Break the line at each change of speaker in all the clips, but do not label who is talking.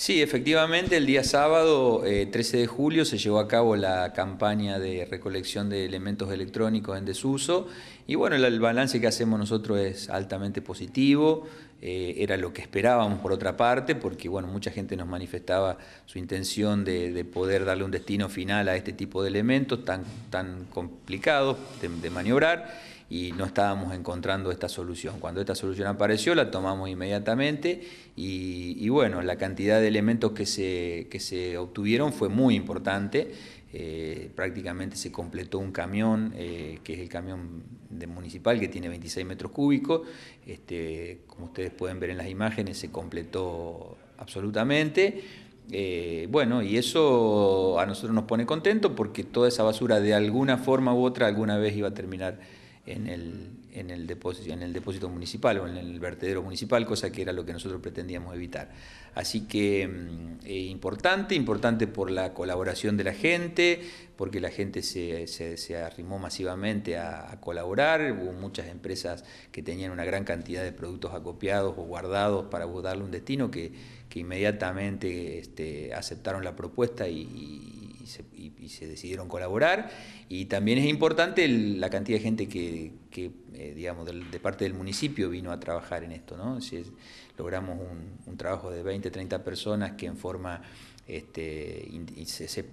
Sí, efectivamente, el día sábado, 13 eh, de julio, se llevó a cabo la campaña de recolección de elementos electrónicos en desuso y bueno, el balance que hacemos nosotros es altamente positivo. Eh, era lo que esperábamos por otra parte, porque bueno, mucha gente nos manifestaba su intención de, poder darle un destino final a este tipo de elementos tan, tan complicados de, maniobrar y no estábamos encontrando esta solución. Cuando esta solución apareció, la tomamos inmediatamente y, bueno, la cantidad de elementos que se obtuvieron fue muy importante. Eh, prácticamente se completó un camión, eh, que es el camión de municipal, que tiene 26 metros cúbicos. Este, como ustedes pueden ver en las imágenes, se completó absolutamente. Eh, bueno, y eso a nosotros nos pone contento porque toda esa basura de alguna forma u otra alguna vez iba a terminar en el, en el, depósito, en el depósito municipal o en el vertedero municipal, cosa que era lo que nosotros pretendíamos evitar. Así que mm, eh, importante, importante por la colaboración de la gente, porque la gente se, se, se arrimó masivamente a, colaborar, hubo muchas empresas que tenían una gran cantidad de productos acopiados o guardados para darle un destino que, que inmediatamente este, aceptaron la propuesta y y, se, decidieron colaborar. Y también es importante la cantidad de gente que, eh, digamos, de, parte del municipio vino a trabajar en esto. ¿no? Si logramos un, un, trabajo de 20, 30 personas que en forma este,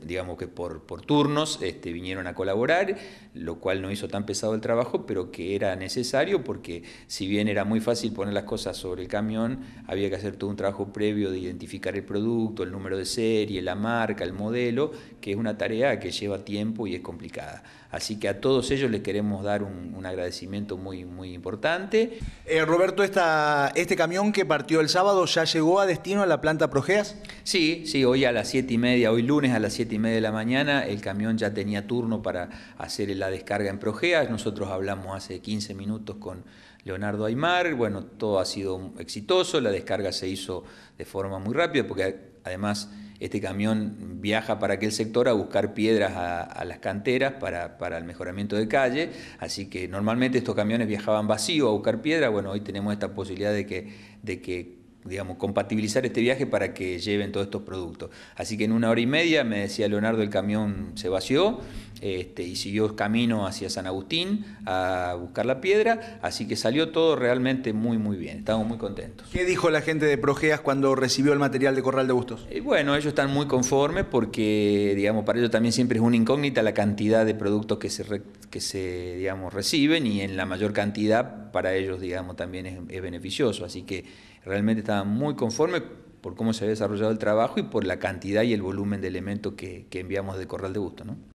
digamos que por, turnos este, vinieron a colaborar, lo cual no hizo tan pesado el trabajo, pero que era necesario porque si bien era muy fácil poner las cosas sobre el camión, había que hacer todo un trabajo previo de identificar el producto, el número de serie, la marca, el modelo, que es una tarea que lleva tiempo y es complicada. Así que a todos ellos les queremos dar un, agradecimiento muy, muy importante. Eh, Roberto, esta, este camión que partió el sábado ya llegó a destino a la planta Progeas? Sí, sí, hoy a las 7 y media, hoy lunes a las 7 y media de la mañana, el camión ya tenía turno para hacer la descarga en Progea. Nosotros hablamos hace 15 minutos con Leonardo Aymar. Bueno, todo ha sido exitoso, la descarga se hizo de forma muy rápida porque además este camión viaja para aquel sector a buscar piedras a, las canteras para, el mejoramiento de calle, así que normalmente estos camiones viajaban vacíos a buscar piedras, bueno, hoy tenemos esta posibilidad de que, de que digamos, compatibilizar este viaje para que lleven todos estos productos. Así que en una hora y media, me decía Leonardo, el camión se vació este, y siguió camino hacia San Agustín a buscar la piedra, así que salió todo realmente muy, muy bien, estamos muy contentos. ¿Qué dijo la gente de Progeas cuando recibió el material de Corral de Bustos? Eh, bueno, ellos están muy conformes porque, digamos, para ellos también siempre es una incógnita la cantidad de productos que se, que se digamos, reciben y en la mayor cantidad para ellos, digamos, también es, beneficioso, así que realmente estaban muy conformes por cómo se había desarrollado el trabajo y por la cantidad y el volumen de elementos que, que enviamos de Corral de Bustos. ¿no?